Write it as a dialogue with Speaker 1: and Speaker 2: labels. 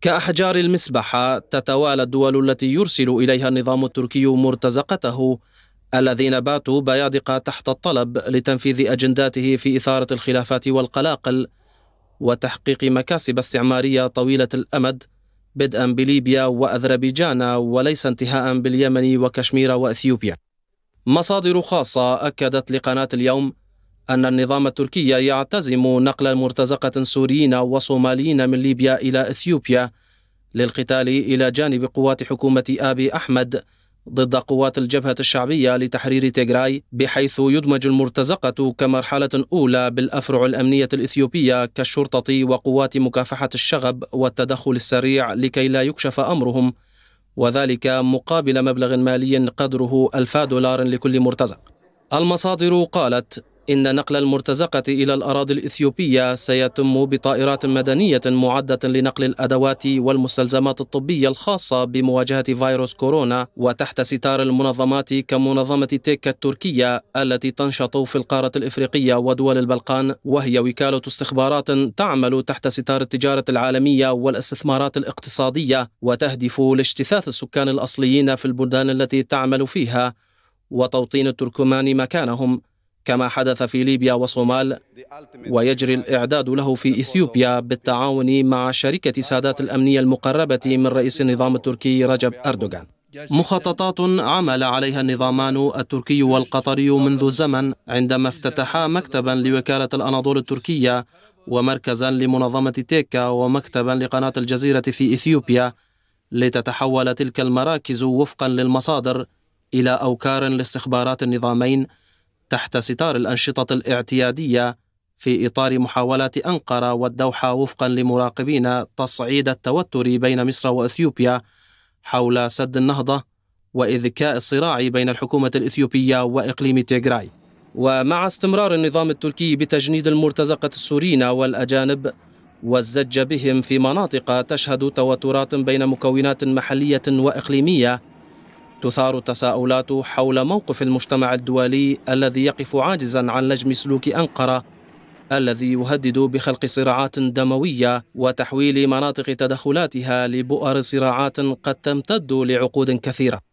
Speaker 1: كأحجار المسبحة تتوالى الدول التي يرسل إليها النظام التركي مرتزقته الذين باتوا بيادق تحت الطلب لتنفيذ أجنداته في إثارة الخلافات والقلاقل وتحقيق مكاسب استعمارية طويلة الأمد بدءا بليبيا وأذربيجان وليس انتهاء باليمن وكشمير وأثيوبيا مصادر خاصة أكدت لقناة اليوم أن النظام التركي يعتزم نقل مرتزقة سوريين وصوماليين من ليبيا إلى إثيوبيا للقتال إلى جانب قوات حكومة أبي أحمد ضد قوات الجبهة الشعبية لتحرير تيغراي بحيث يدمج المرتزقة كمرحلة أولى بالأفرع الأمنية الإثيوبية كالشرطة وقوات مكافحة الشغب والتدخل السريع لكي لا يكشف أمرهم وذلك مقابل مبلغ مالي قدره ألفا دولار لكل مرتزق المصادر قالت إن نقل المرتزقة إلى الأراضي الإثيوبية سيتم بطائرات مدنية معدة لنقل الأدوات والمستلزمات الطبية الخاصة بمواجهة فيروس كورونا وتحت ستار المنظمات كمنظمة تيكا التركية التي تنشط في القارة الإفريقية ودول البلقان وهي وكالة استخبارات تعمل تحت ستار التجارة العالمية والاستثمارات الاقتصادية وتهدف لاجتثاث السكان الأصليين في البلدان التي تعمل فيها وتوطين التركمان مكانهم كما حدث في ليبيا وصومال ويجري الإعداد له في إثيوبيا بالتعاون مع شركة سادات الأمنية المقربة من رئيس النظام التركي رجب أردوغان مخططات عمل عليها النظامان التركي والقطري منذ زمن عندما افتتحا مكتبا لوكالة الأناضول التركية ومركزا لمنظمة تيكا ومكتبا لقناة الجزيرة في إثيوبيا لتتحول تلك المراكز وفقا للمصادر إلى أوكار لاستخبارات النظامين تحت ستار الأنشطة الاعتيادية في إطار محاولات أنقرة والدوحة وفقا لمراقبين تصعيد التوتر بين مصر وأثيوبيا حول سد النهضة وإذكاء الصراع بين الحكومة الإثيوبية وإقليم تيغراي ومع استمرار النظام التركي بتجنيد المرتزقة السوريين والأجانب والزج بهم في مناطق تشهد توترات بين مكونات محلية وإقليمية تثار التساؤلات حول موقف المجتمع الدولي الذي يقف عاجزا عن لجم سلوك أنقرة الذي يهدد بخلق صراعات دموية وتحويل مناطق تدخلاتها لبؤر صراعات قد تمتد لعقود كثيرة